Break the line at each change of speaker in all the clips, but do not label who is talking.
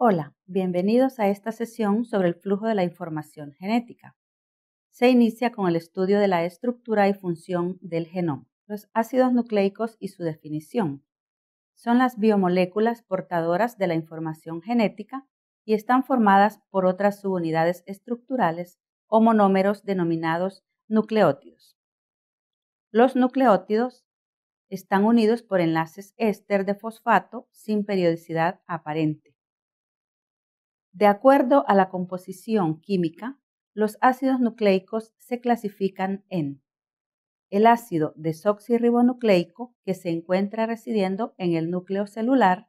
Hola, bienvenidos a esta sesión sobre el flujo de la información genética.
Se inicia con el estudio de la estructura y función del genoma, los ácidos nucleicos y su definición. Son las biomoléculas portadoras de la información genética y están formadas por otras subunidades estructurales o monómeros denominados nucleótidos. Los nucleótidos están unidos por enlaces éster de fosfato sin periodicidad aparente de acuerdo a la composición química, los ácidos nucleicos se clasifican en el ácido desoxirribonucleico que se encuentra residiendo en el núcleo celular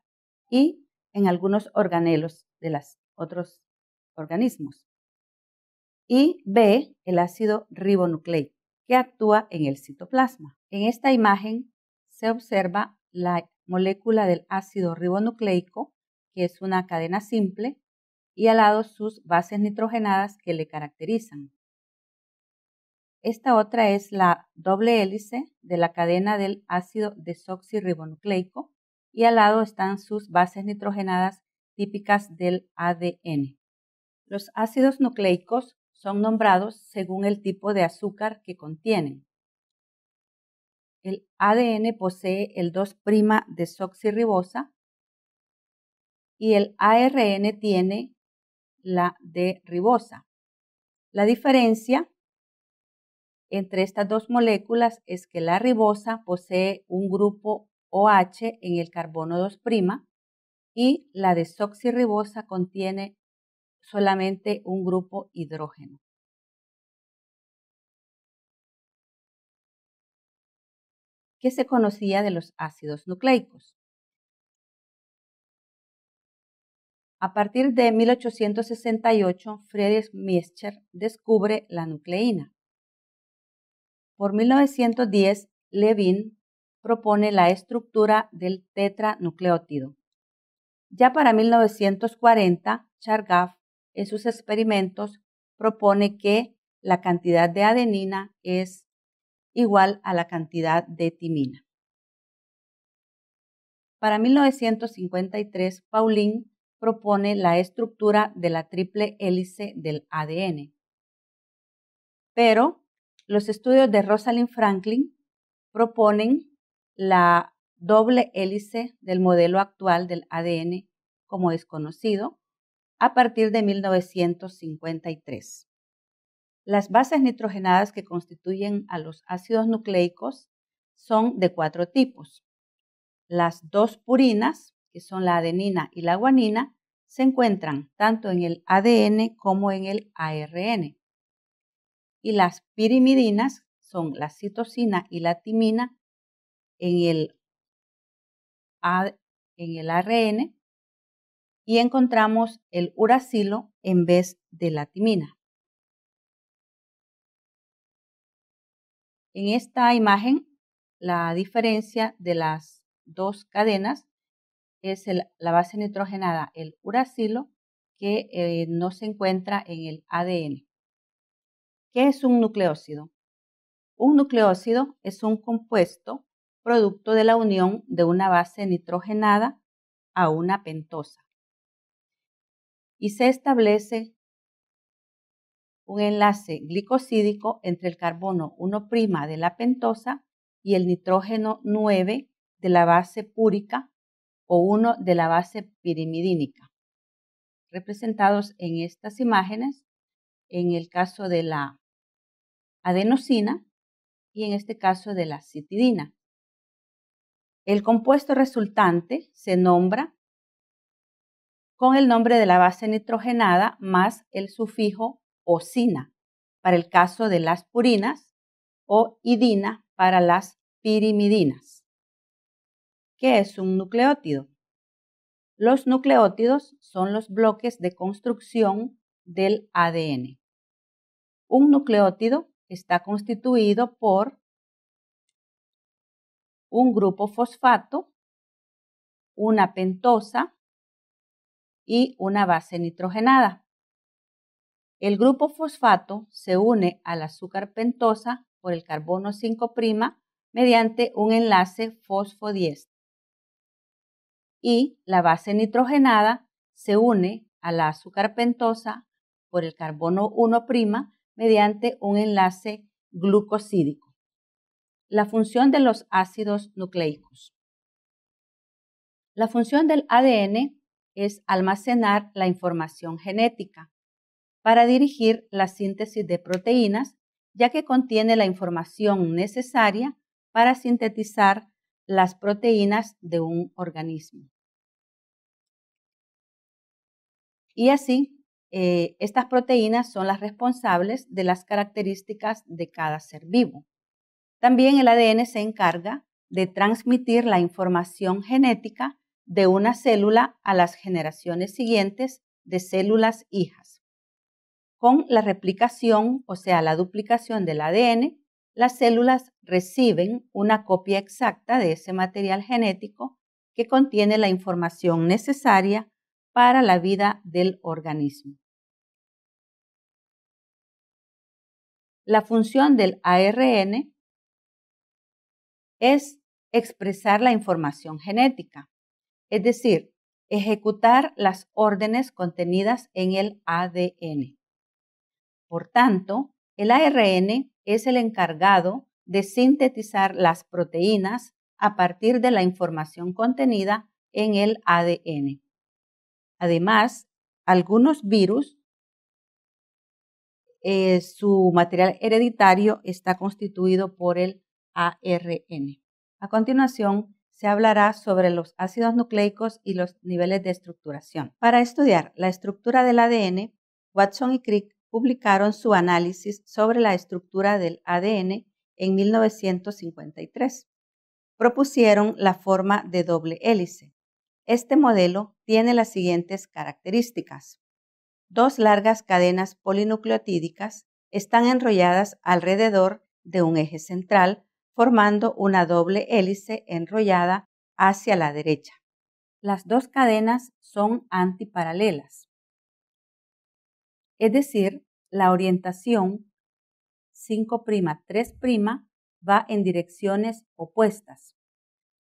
y en algunos organelos de los otros organismos. Y B, el ácido ribonucleico, que actúa en el citoplasma. En esta imagen se observa la molécula del ácido ribonucleico, que es una cadena simple, y al lado sus bases nitrogenadas que le caracterizan. Esta otra es la doble hélice de la cadena del ácido desoxirribonucleico y al lado están sus bases nitrogenadas típicas del ADN. Los ácidos nucleicos son nombrados según el tipo de azúcar que contienen. El ADN posee el 2' desoxirribosa y el ARN tiene la de ribosa. La diferencia entre estas dos moléculas es que la ribosa posee un grupo OH en el carbono 2' y la desoxirribosa
contiene solamente un grupo hidrógeno. ¿Qué se conocía de los ácidos nucleicos?
A partir de 1868, Friedrich Miescher descubre la nucleína. Por 1910, Levin propone la estructura del tetranucleótido. Ya para 1940, Chargaff, en sus experimentos, propone que la cantidad de adenina es igual a la cantidad de timina. Para 1953, Pauline propone la estructura de la triple hélice del ADN. Pero los estudios de Rosalind Franklin proponen la doble hélice del modelo actual del ADN como desconocido a partir de 1953. Las bases nitrogenadas que constituyen a los ácidos nucleicos son de cuatro tipos. Las dos purinas, que son la adenina y la guanina, se encuentran tanto en el ADN como en el ARN. Y las pirimidinas son la citosina y la timina en el, en el ARN y encontramos el uracilo en vez de la timina. En esta imagen, la diferencia de las dos cadenas es la base nitrogenada, el uracilo, que eh, no se encuentra en el ADN. ¿Qué es un nucleócido? Un nucleócido es un compuesto producto de la unión de una base nitrogenada a una pentosa. Y se establece un enlace glicosídico entre el carbono 1' de la pentosa y el nitrógeno 9 de la base púrica o uno de la base pirimidínica. Representados en estas imágenes, en el caso de la adenosina y en este caso de la citidina. El compuesto resultante se nombra con el nombre de la base nitrogenada más el sufijo osina para el caso de las purinas o idina para las pirimidinas. ¿Qué es un nucleótido? Los nucleótidos son los bloques de construcción del ADN. Un
nucleótido está constituido por un grupo fosfato, una pentosa
y una base nitrogenada. El grupo fosfato se une al azúcar pentosa por el carbono 5' mediante un enlace fosfodiester y la base nitrogenada se une a la azúcar pentosa por el carbono 1' mediante un enlace glucosídico. La función de los ácidos nucleicos. La función del ADN es almacenar la información genética para dirigir la síntesis de proteínas, ya que contiene la información necesaria para sintetizar las proteínas de un organismo. Y así, eh, estas proteínas son las responsables de las características de cada ser vivo. También el ADN se encarga de transmitir la información genética de una célula a las generaciones siguientes de células hijas. Con la replicación, o sea, la duplicación del ADN, las células reciben una copia exacta de ese material genético que contiene la información necesaria para la
vida del organismo. La función del ARN es
expresar la información genética, es decir, ejecutar las órdenes contenidas en el ADN. Por tanto, el ARN es el encargado de sintetizar las proteínas a partir de la información contenida en el ADN. Además, algunos virus, eh, su material hereditario está constituido por el ARN. A continuación, se hablará sobre los ácidos nucleicos y los niveles de estructuración. Para estudiar la estructura del ADN, Watson y Crick publicaron su análisis sobre la estructura del ADN en 1953. Propusieron la forma de doble hélice. Este modelo tiene las siguientes características. Dos largas cadenas polinucleotídicas están enrolladas alrededor de un eje central, formando una doble hélice enrollada hacia la derecha. Las dos cadenas son antiparalelas. Es decir, la orientación 5'3' va en direcciones opuestas.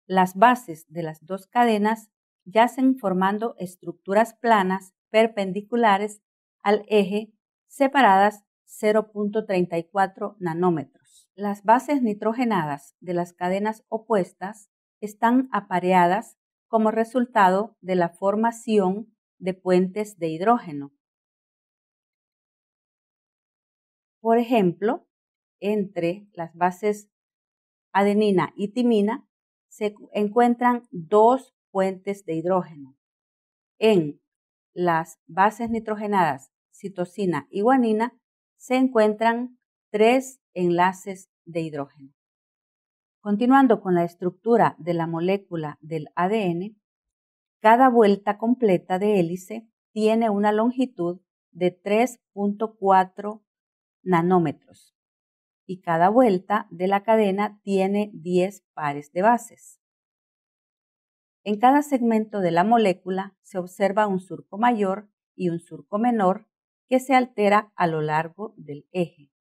Las bases de las dos cadenas yacen formando estructuras planas perpendiculares al eje separadas 0.34 nanómetros. Las bases nitrogenadas de las cadenas opuestas están apareadas como resultado de la formación de
puentes de hidrógeno. Por ejemplo, entre las bases adenina y timina
se encuentran dos puentes de hidrógeno. En las bases nitrogenadas citosina y guanina se encuentran tres enlaces de hidrógeno. Continuando con la estructura de la molécula del ADN, cada vuelta completa de hélice tiene una longitud de 3.4 nanómetros y cada vuelta de la cadena tiene 10 pares de bases. En cada segmento de la molécula se observa un surco mayor y un surco menor que se altera a lo largo del eje.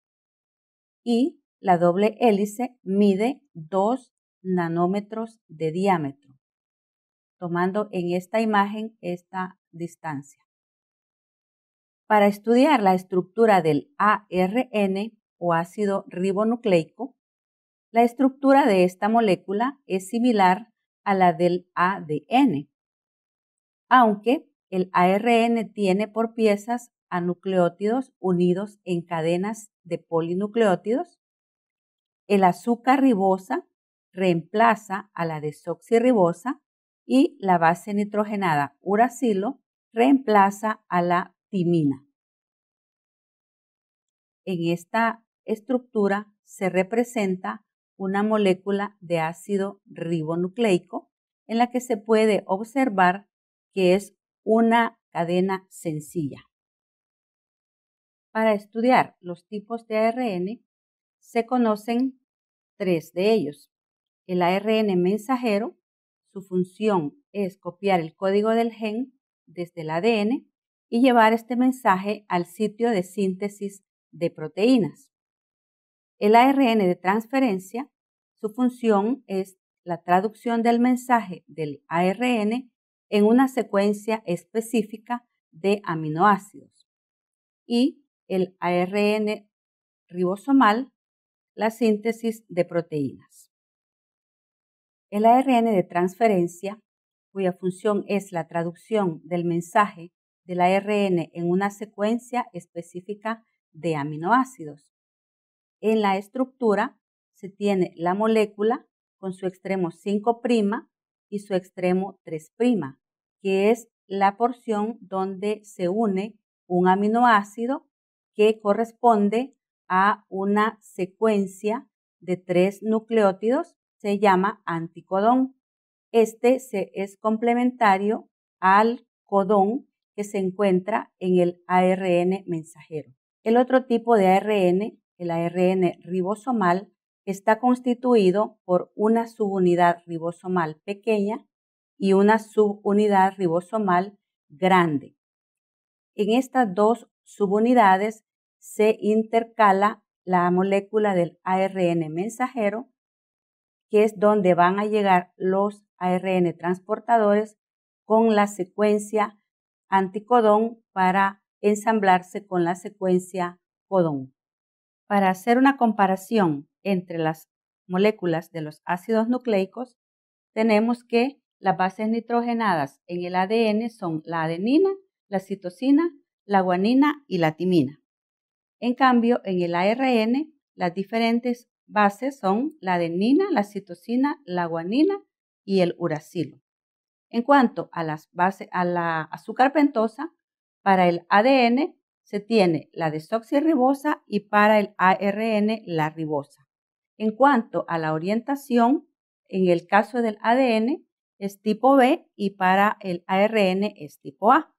Y la doble hélice mide 2 nanómetros de diámetro, tomando en esta imagen esta distancia. Para estudiar la estructura del ARN o ácido ribonucleico, la estructura de esta molécula es similar a la del ADN, aunque el ARN tiene por piezas a nucleótidos unidos en cadenas de polinucleótidos. El azúcar ribosa reemplaza a la desoxirribosa y la base nitrogenada uracilo reemplaza a la timina. En esta estructura se representa una molécula de ácido ribonucleico en la que se puede observar que es una cadena sencilla. Para estudiar los tipos de ARN se conocen tres de ellos. El ARN mensajero, su función es copiar el código del gen desde el ADN y llevar este mensaje al sitio de síntesis de proteínas. El ARN de transferencia, su función es la traducción del mensaje del ARN en una secuencia específica de aminoácidos. Y el ARN ribosomal, la síntesis de proteínas. El ARN de transferencia, cuya función es la traducción del mensaje del ARN en una secuencia específica de aminoácidos. En la estructura se tiene la molécula con su extremo 5' y su extremo 3', que es la porción donde se une un aminoácido que corresponde a una secuencia de tres nucleótidos, se llama anticodón. Este se, es complementario al codón que se encuentra en el ARN mensajero. El otro tipo de ARN, el ARN ribosomal, está constituido por una subunidad ribosomal pequeña y una subunidad ribosomal grande. En estas dos subunidades se intercala la molécula del ARN mensajero, que es donde van a llegar los ARN transportadores con la secuencia anticodón para ensamblarse con la secuencia codón. Para hacer una comparación entre las moléculas de los ácidos nucleicos, tenemos que las bases nitrogenadas en el ADN son la adenina, la citosina, la guanina y la timina. En cambio, en el ARN, las diferentes bases son la adenina, la citosina, la guanina y el uracilo. En cuanto a, las base, a la azúcar pentosa, para el ADN se tiene la desoxirribosa y para el ARN la ribosa. En cuanto a la orientación, en el caso del ADN es tipo B y para el ARN es tipo A.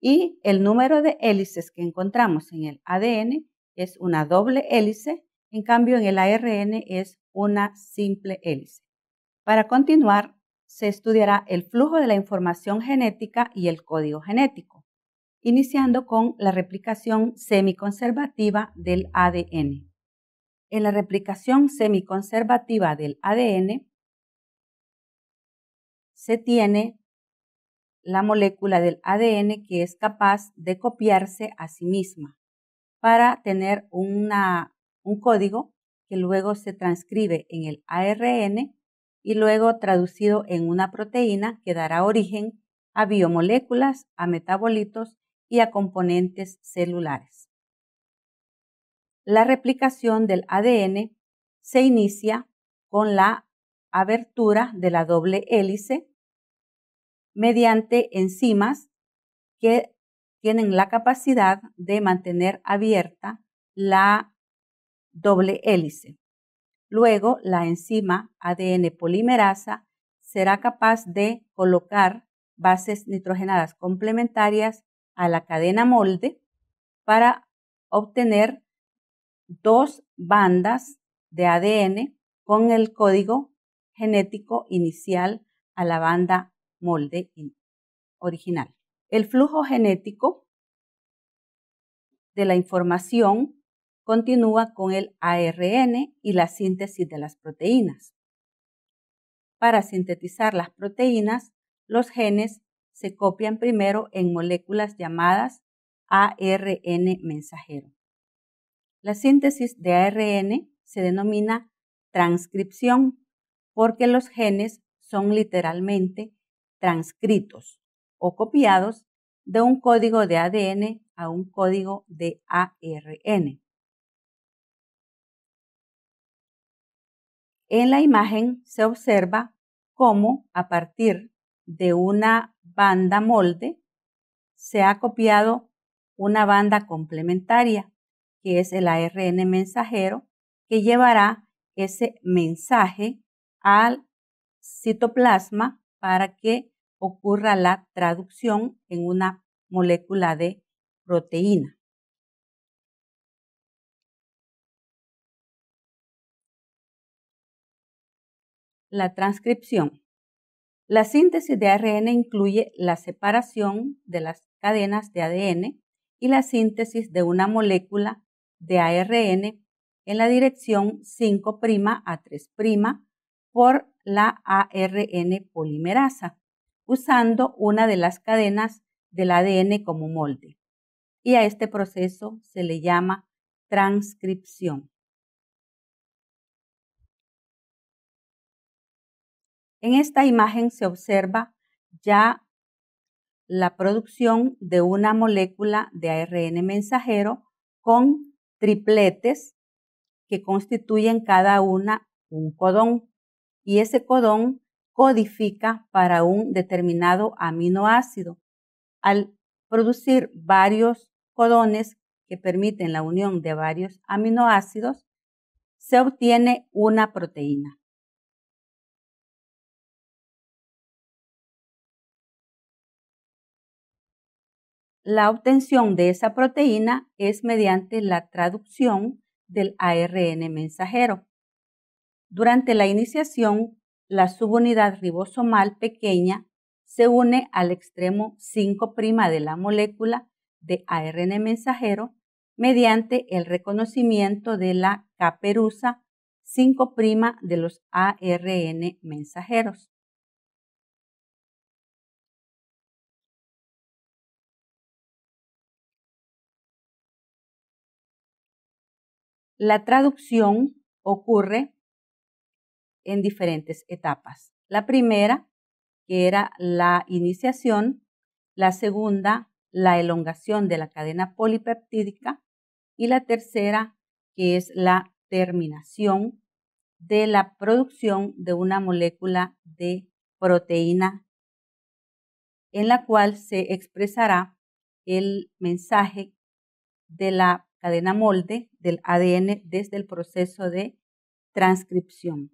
Y el número de hélices que encontramos en el ADN es una doble hélice, en cambio en el ARN es una simple hélice. Para continuar, se estudiará el flujo de la información genética y el código genético, iniciando con la replicación semiconservativa del ADN. En la replicación semiconservativa del ADN se tiene la molécula del ADN que es capaz de copiarse a sí misma para tener una, un código que luego se transcribe en el ARN y luego traducido en una proteína que dará origen a biomoléculas, a metabolitos y a componentes celulares. La replicación del ADN se inicia con la abertura de la doble hélice mediante enzimas que tienen la capacidad de mantener abierta la doble hélice. Luego, la enzima ADN polimerasa será capaz de colocar bases nitrogenadas complementarias a la cadena molde para obtener dos bandas de ADN con el código genético inicial a la banda molde original. El flujo genético de la información continúa con el ARN y la síntesis de las proteínas. Para sintetizar las proteínas, los genes se copian primero en moléculas llamadas ARN mensajero. La síntesis de ARN se denomina transcripción porque los genes son literalmente transcritos o copiados de un código de ADN a un código de ARN. En la imagen se observa cómo a partir de una banda molde se ha copiado una banda complementaria, que es el ARN mensajero, que llevará ese mensaje al citoplasma para que ocurra la traducción en una molécula
de proteína. la transcripción. La síntesis de ARN incluye la separación de las cadenas
de ADN y la síntesis de una molécula de ARN en la dirección 5' a 3' por la ARN polimerasa, usando una de las cadenas del ADN como
molde. Y a este proceso se le llama transcripción. En esta imagen se observa ya la producción de una
molécula de ARN mensajero con tripletes que constituyen cada una un codón y ese codón codifica para un determinado aminoácido. Al producir varios codones que permiten la unión de varios aminoácidos,
se obtiene una proteína. La obtención de esa proteína es mediante la traducción del
ARN mensajero. Durante la iniciación, la subunidad ribosomal pequeña se une al extremo 5' de la molécula de ARN mensajero mediante el reconocimiento de la
caperuza 5' de los ARN mensajeros. La traducción ocurre en diferentes etapas. La
primera, que era la iniciación, la segunda, la elongación de la cadena polipeptídica y la tercera, que es la terminación de la producción de una molécula de proteína en la cual se expresará el mensaje de la cadena molde del ADN desde el proceso de transcripción.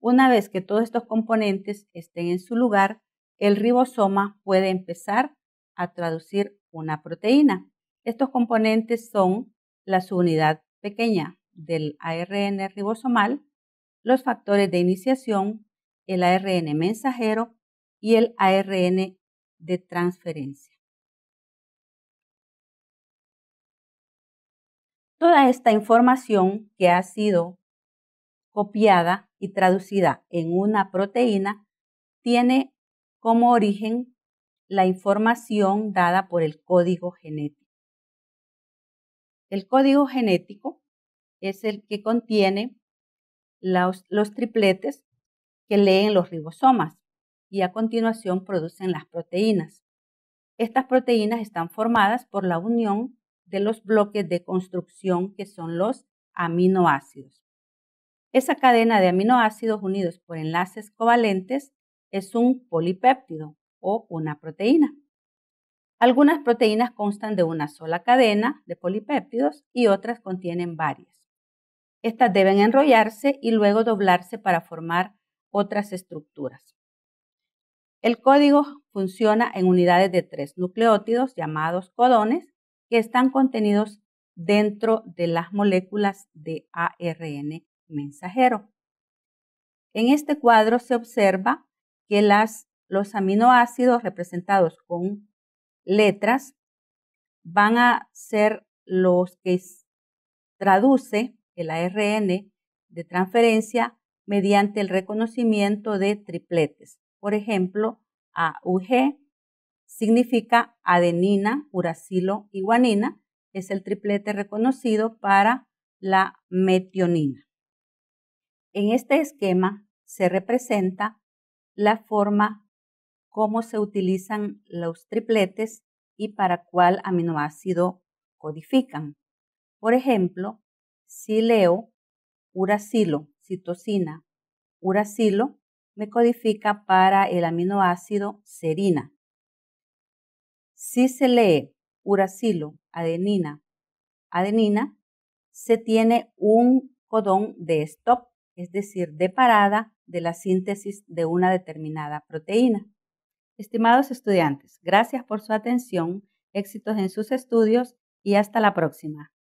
Una vez que todos estos componentes estén en su lugar, el ribosoma puede empezar a traducir una proteína. Estos componentes son la subunidad pequeña del ARN ribosomal, los factores de
iniciación, el ARN mensajero y el ARN de transferencia. Toda esta información que ha sido copiada y traducida
en una proteína tiene como origen la información dada por el código genético. El código genético es el que contiene los, tripletes que leen los ribosomas y a continuación producen las proteínas. Estas proteínas están formadas por la unión de los bloques de construcción que son los aminoácidos. Esa cadena de aminoácidos unidos por enlaces covalentes es un polipéptido o una proteína. Algunas proteínas constan de una sola cadena de polipéptidos y otras contienen varias. Estas deben enrollarse y luego doblarse para formar otras estructuras. El código funciona en unidades de tres nucleótidos llamados codones que están contenidos dentro de las moléculas de ARN mensajero. En este cuadro se observa que los aminoácidos representados con letras van a ser los que traduce el ARN de transferencia mediante el reconocimiento de tripletes, por ejemplo, AUG, significa adenina, uracilo y guanina. Es el triplete reconocido para la metionina. En este esquema se representa la forma cómo se utilizan los tripletes y para cuál aminoácido codifican. Por ejemplo, si leo uracilo, citosina, uracilo, me codifica para el aminoácido serina. Si se lee uracilo, adenina, adenina, se tiene un codón de stop, es decir, de parada de la síntesis de una determinada proteína. Estimados estudiantes,
gracias por su atención, éxitos en sus estudios y hasta la próxima.